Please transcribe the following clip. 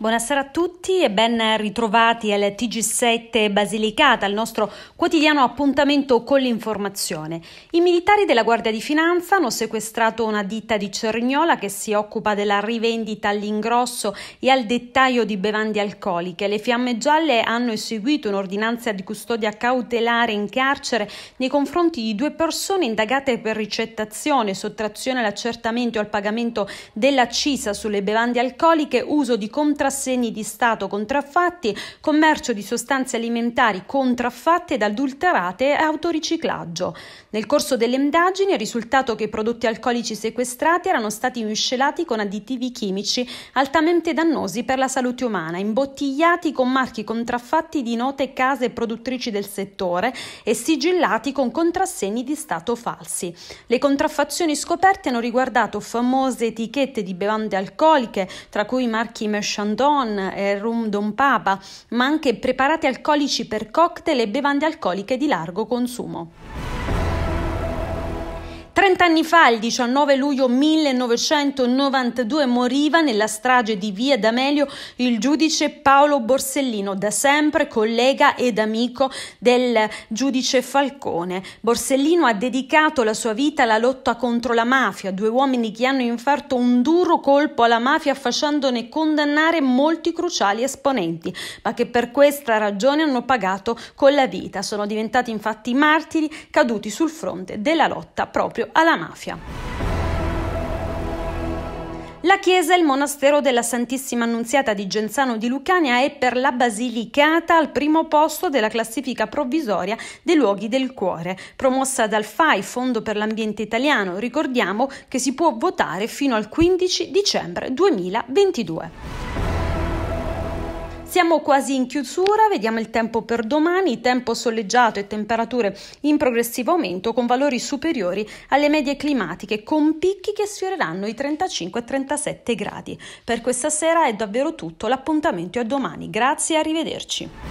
Buonasera a tutti e ben ritrovati al TG7 Basilicata, al nostro quotidiano appuntamento con l'informazione. I militari della Guardia di Finanza hanno sequestrato una ditta di Cerignola che si occupa della rivendita all'ingrosso e al dettaglio di bevande alcoliche. Le fiamme gialle hanno eseguito un'ordinanza di custodia cautelare in carcere nei confronti di due persone indagate per ricettazione, sottrazione all'accertamento e al pagamento dell'accisa sulle bevande alcoliche, uso di contrattazione assegni di Stato contraffatti, commercio di sostanze alimentari contraffatte ed adulterate e autoriciclaggio. Nel corso delle indagini è risultato che i prodotti alcolici sequestrati erano stati miscelati con additivi chimici altamente dannosi per la salute umana, imbottigliati con marchi contraffatti di note case produttrici del settore e sigillati con contrassegni di Stato falsi. Le contraffazioni scoperte hanno riguardato famose etichette di bevande alcoliche, tra cui marchi Merchandon Don e eh, Rum Don Papa, ma anche preparati alcolici per cocktail e bevande alcoliche di largo consumo. Trent'anni fa, il 19 luglio 1992, moriva nella strage di Via D'Amelio il giudice Paolo Borsellino, da sempre collega ed amico del giudice Falcone. Borsellino ha dedicato la sua vita alla lotta contro la mafia, due uomini che hanno infarto un duro colpo alla mafia facendone condannare molti cruciali esponenti, ma che per questa ragione hanno pagato con la vita. Sono diventati infatti martiri caduti sul fronte della lotta proprio alla mafia. La chiesa e il monastero della Santissima Annunziata di Genzano di Lucania è per la Basilicata al primo posto della classifica provvisoria dei luoghi del cuore, promossa dal FAI, Fondo per l'Ambiente Italiano. Ricordiamo che si può votare fino al 15 dicembre 2022. Siamo quasi in chiusura, vediamo il tempo per domani, tempo soleggiato e temperature in progressivo aumento con valori superiori alle medie climatiche con picchi che sfioreranno i 35-37 gradi. Per questa sera è davvero tutto, l'appuntamento è a domani, grazie e arrivederci.